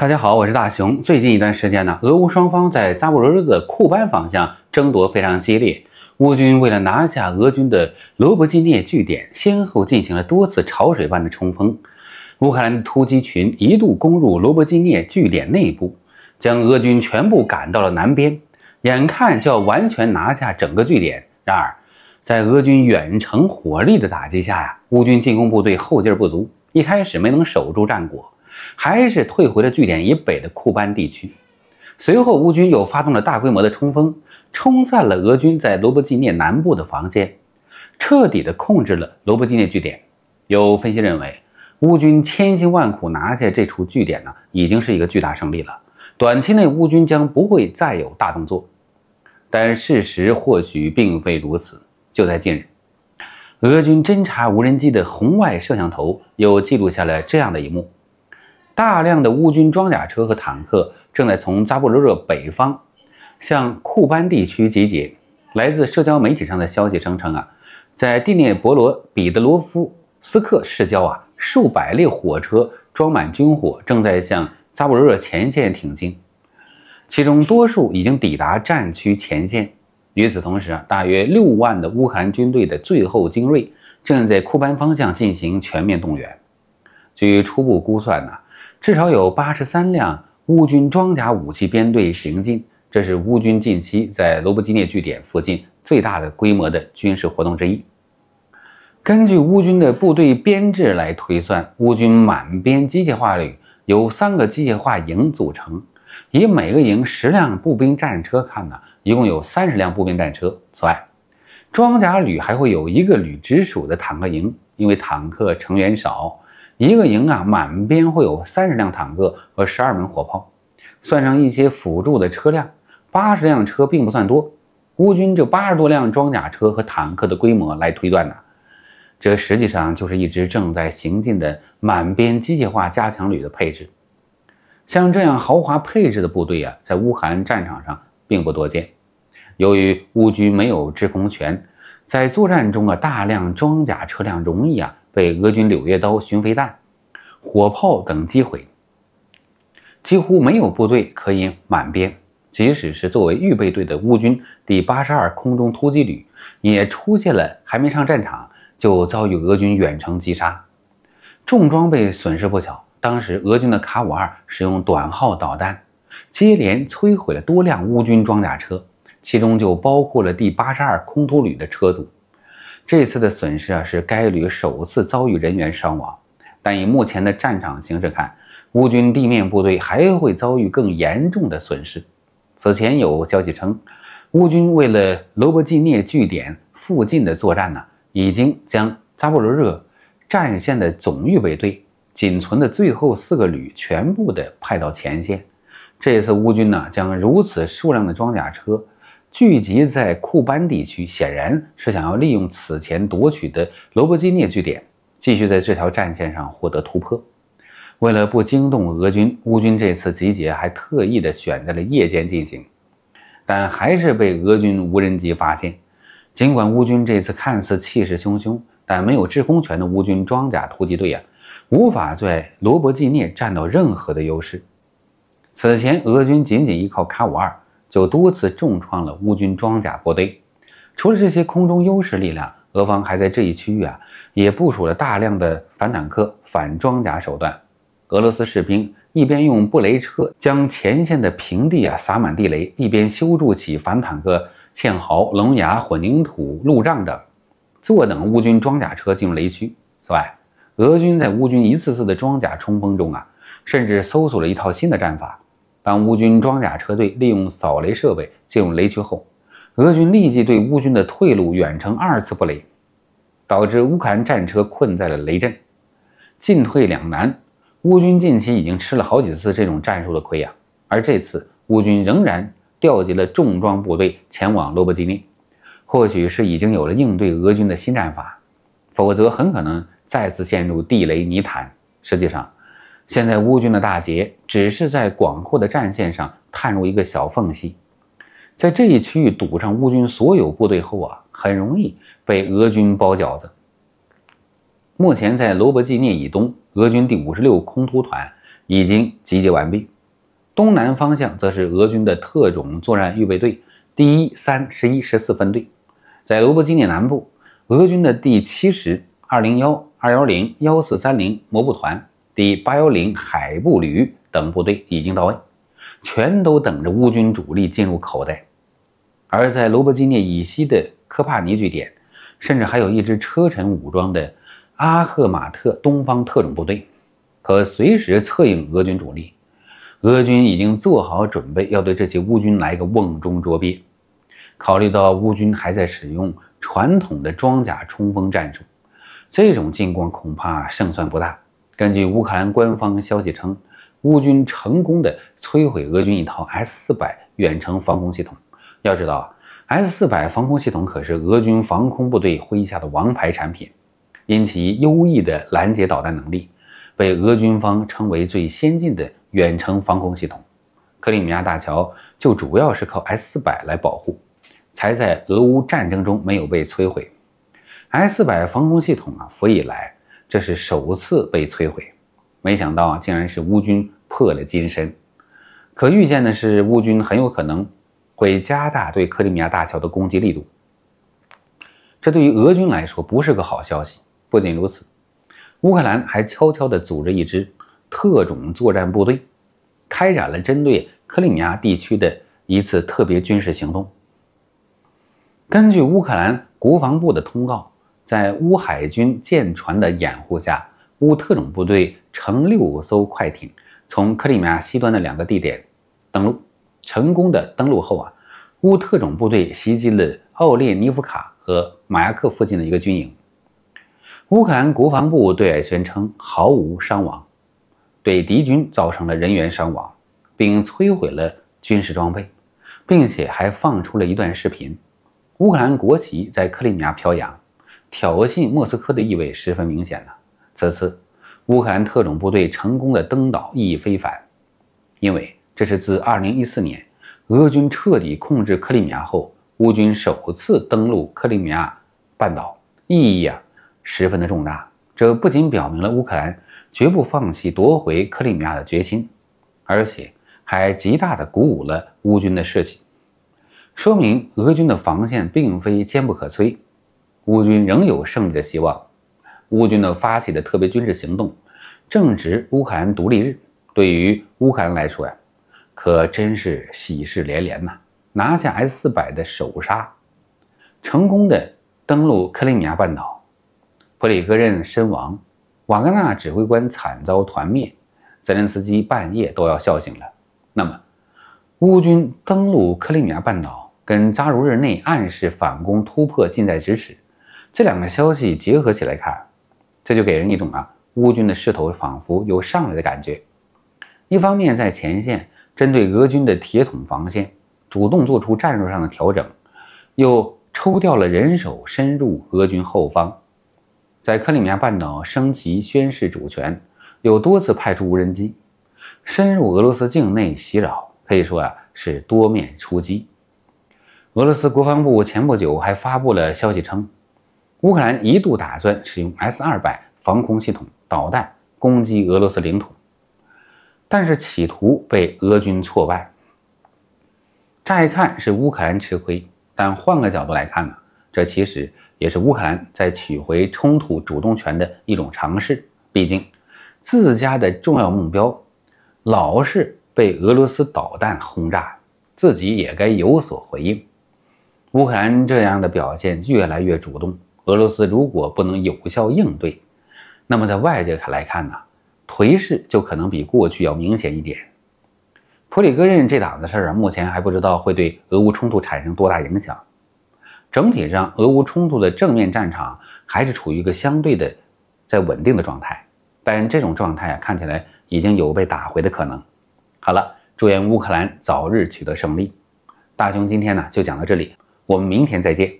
大家好，我是大熊。最近一段时间呢，俄乌双方在扎波罗热的库班方向争夺非常激烈。乌军为了拿下俄军的罗伯基涅据点，先后进行了多次潮水般的冲锋。乌克兰突击群一度攻入罗伯基涅据点内部，将俄军全部赶到了南边，眼看就要完全拿下整个据点。然而，在俄军远程火力的打击下呀，乌军进攻部队后劲不足，一开始没能守住战果。还是退回了据点以北的库班地区。随后，乌军又发动了大规模的冲锋，冲散了俄军在罗伯基涅南部的防线，彻底的控制了罗伯基涅据点。有分析认为，乌军千辛万苦拿下这处据点呢，已经是一个巨大胜利了。短期内，乌军将不会再有大动作。但事实或许并非如此。就在近日，俄军侦察无人机的红外摄像头又记录下了这样的一幕。大量的乌军装甲车和坦克正在从扎波罗热北方向库班地区集结。来自社交媒体上的消息声称啊，在第聂伯罗彼得罗夫斯克市郊啊，数百列火车装满军火正在向扎波罗热前线挺进，其中多数已经抵达战区前线。与此同时啊，大约六万的乌克兰军队的最后精锐正在库班方向进行全面动员。据初步估算呢。至少有八十三辆乌军装甲武器编队行进，这是乌军近期在罗布基涅据点附近最大的规模的军事活动之一。根据乌军的部队编制来推算，乌军满编机械化旅由三个机械化营组成，以每个营十辆步兵战车看呢，一共有三十辆步兵战车。此外，装甲旅还会有一个旅直属的坦克营，因为坦克成员少。一个营啊，满编会有三十辆坦克和十二门火炮，算上一些辅助的车辆，八十辆车并不算多。乌军这八十多辆装甲车和坦克的规模来推断的，这实际上就是一支正在行进的满编机械化加强旅的配置。像这样豪华配置的部队啊，在乌韩战场上并不多见。由于乌军没有制空权，在作战中啊，大量装甲车辆容易啊。被俄军柳叶刀巡飞弹、火炮等击毁，几乎没有部队可以满编。即使是作为预备队的乌军第八十二空中突击旅，也出现了还没上战场就遭遇俄军远程击杀，重装备损失不小。当时俄军的卡五二使用短号导弹，接连摧毁了多辆乌军装甲车，其中就包括了第八十二空突旅的车组。这次的损失啊，是该旅首次遭遇人员伤亡。但以目前的战场形势看，乌军地面部队还会遭遇更严重的损失。此前有消息称，乌军为了罗伯季涅据点附近的作战呢，已经将扎波罗热战线的总预备队仅存的最后四个旅全部的派到前线。这次乌军呢，将如此数量的装甲车。聚集在库班地区，显然是想要利用此前夺取的罗伯基涅据点，继续在这条战线上获得突破。为了不惊动俄军，乌军这次集结还特意的选在了夜间进行，但还是被俄军无人机发现。尽管乌军这次看似气势汹汹，但没有制空权的乌军装甲突击队啊，无法在罗伯基涅占到任何的优势。此前俄军仅仅依靠卡五二。就多次重创了乌军装甲部队。除了这些空中优势力量，俄方还在这一区域啊，也部署了大量的反坦克、反装甲手段。俄罗斯士兵一边用布雷车将前线的平地啊撒满地雷，一边修筑起反坦克堑壕、龙牙混凝土路障等，坐等乌军装甲车进入雷区。此外，俄军在乌军一次次的装甲冲锋中啊，甚至搜索了一套新的战法。当乌军装甲车队利用扫雷设备进入雷区后，俄军立即对乌军的退路远程二次布雷，导致乌克兰战车困在了雷阵，进退两难。乌军近期已经吃了好几次这种战术的亏呀，而这次乌军仍然调集了重装部队前往罗伯基尼，或许是已经有了应对俄军的新战法，否则很可能再次陷入地雷泥潭。实际上。现在乌军的大捷只是在广阔的战线上探入一个小缝隙，在这一区域堵上乌军所有部队后啊，很容易被俄军包饺子。目前在罗伯季涅以东，俄军第五十六空突团已经集结完毕；东南方向则是俄军的特种作战预备队第一三十一十四分队，在罗伯季涅南部，俄军的第七十二零幺二幺零幺四三零摩步团。第810海部旅等部队已经到位，全都等着乌军主力进入口袋。而在罗伯基涅以西的科帕尼据点，甚至还有一支车臣武装的阿赫马特东方特种部队，可随时策应俄军主力。俄军已经做好准备，要对这些乌军来个瓮中捉鳖。考虑到乌军还在使用传统的装甲冲锋战术，这种进攻恐怕胜算不大。根据乌克兰官方消息称，乌军成功地摧毁俄军一套 S 四百远程防空系统。要知道 s 四百防空系统可是俄军防空部队麾下的王牌产品，因其优异的拦截导弹能力，被俄军方称为最先进的远程防空系统。克里米亚大桥就主要是靠 S 四百来保护，才在俄乌战争中没有被摧毁。S 四百防空系统啊，服役以来。这是首次被摧毁，没想到啊，竟然是乌军破了金身。可预见的是，乌军很有可能会加大对克里米亚大桥的攻击力度。这对于俄军来说不是个好消息。不仅如此，乌克兰还悄悄地组织一支特种作战部队，开展了针对克里米亚地区的一次特别军事行动。根据乌克兰国防部的通告。在乌海军舰船的掩护下，乌特种部队乘六艘快艇从克里米亚西端的两个地点登陆。成功的登陆后啊，乌特种部队袭击了奥列尼夫卡和马亚克附近的一个军营。乌克兰国防部对外宣称毫无伤亡，对敌军造成了人员伤亡，并摧毁了军事装备，并且还放出了一段视频，乌克兰国旗在克里米亚飘扬。挑衅莫斯科的意味十分明显了。此次乌克兰特种部队成功的登岛意义非凡，因为这是自2014年俄军彻底控制克里米亚后，乌军首次登陆克里米亚半岛，意义啊十分的重大。这不仅表明了乌克兰绝不放弃夺回克里米亚的决心，而且还极大的鼓舞了乌军的士气，说明俄军的防线并非坚不可摧。乌军仍有胜利的希望。乌军的发起的特别军事行动正值乌克兰独立日，对于乌克兰来说呀，可真是喜事连连呐！拿下 S400 的首杀，成功的登陆克里米亚半岛，普里戈任身亡，瓦格纳指挥官惨遭团灭，泽连斯基半夜都要笑醒了。那么，乌军登陆克里米亚半岛，跟扎卢日内暗示反攻突破近在咫尺。这两个消息结合起来看，这就给人一种啊，乌军的势头仿佛又上来的感觉。一方面，在前线针对俄军的铁桶防线，主动做出战术上的调整，又抽调了人手深入俄军后方，在克里米亚半岛升旗宣示主权，又多次派出无人机深入俄罗斯境内袭扰，可以说啊是多面出击。俄罗斯国防部前不久还发布了消息称。乌克兰一度打算使用 S-200 防空系统导弹攻击俄罗斯领土，但是企图被俄军挫败。乍一看是乌克兰吃亏，但换个角度来看呢，这其实也是乌克兰在取回冲突主动权的一种尝试。毕竟，自家的重要目标老是被俄罗斯导弹轰炸，自己也该有所回应。乌克兰这样的表现越来越主动。俄罗斯如果不能有效应对，那么在外界来看呢，颓势就可能比过去要明显一点。普里戈任这档子事儿啊，目前还不知道会对俄乌冲突产生多大影响。整体上，俄乌冲突的正面战场还是处于一个相对的在稳定的状态，但这种状态啊，看起来已经有被打回的可能。好了，祝愿乌克兰早日取得胜利。大雄今天呢就讲到这里，我们明天再见。